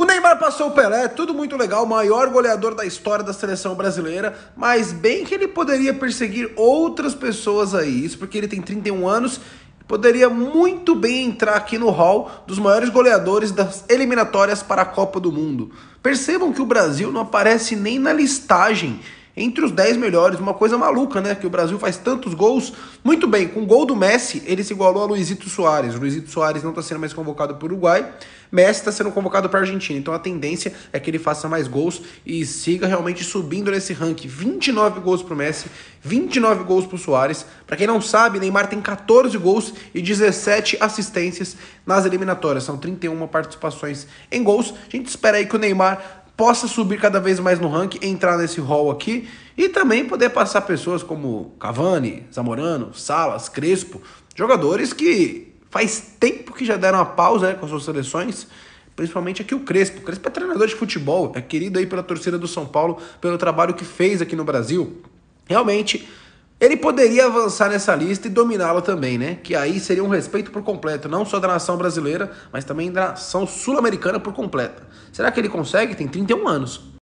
O Neymar passou o Pelé, tudo muito legal, maior goleador da história da seleção brasileira, mas bem que ele poderia perseguir outras pessoas aí, isso porque ele tem 31 anos poderia muito bem entrar aqui no hall dos maiores goleadores das eliminatórias para a Copa do Mundo. Percebam que o Brasil não aparece nem na listagem entre os 10 melhores. Uma coisa maluca, né? Que o Brasil faz tantos gols. Muito bem, com o gol do Messi, ele se igualou a Luizito Soares. O Luizito Soares não está sendo mais convocado para o Uruguai. Messi está sendo convocado para a Argentina. Então a tendência é que ele faça mais gols e siga realmente subindo nesse ranking. 29 gols para o Messi, 29 gols para o Soares. Para quem não sabe, Neymar tem 14 gols e 17 assistências nas eliminatórias. São 31 participações em gols. A gente espera aí que o Neymar possa subir cada vez mais no ranking, entrar nesse hall aqui e também poder passar pessoas como Cavani, Zamorano, Salas, Crespo, jogadores que faz tempo que já deram a pausa né, com as suas seleções, principalmente aqui o Crespo. O Crespo é treinador de futebol, é querido aí pela torcida do São Paulo pelo trabalho que fez aqui no Brasil. Realmente ele poderia avançar nessa lista e dominá-la também, né? Que aí seria um respeito por completo, não só da nação brasileira, mas também da nação sul-americana por completa. Será que ele consegue? Tem 31 anos.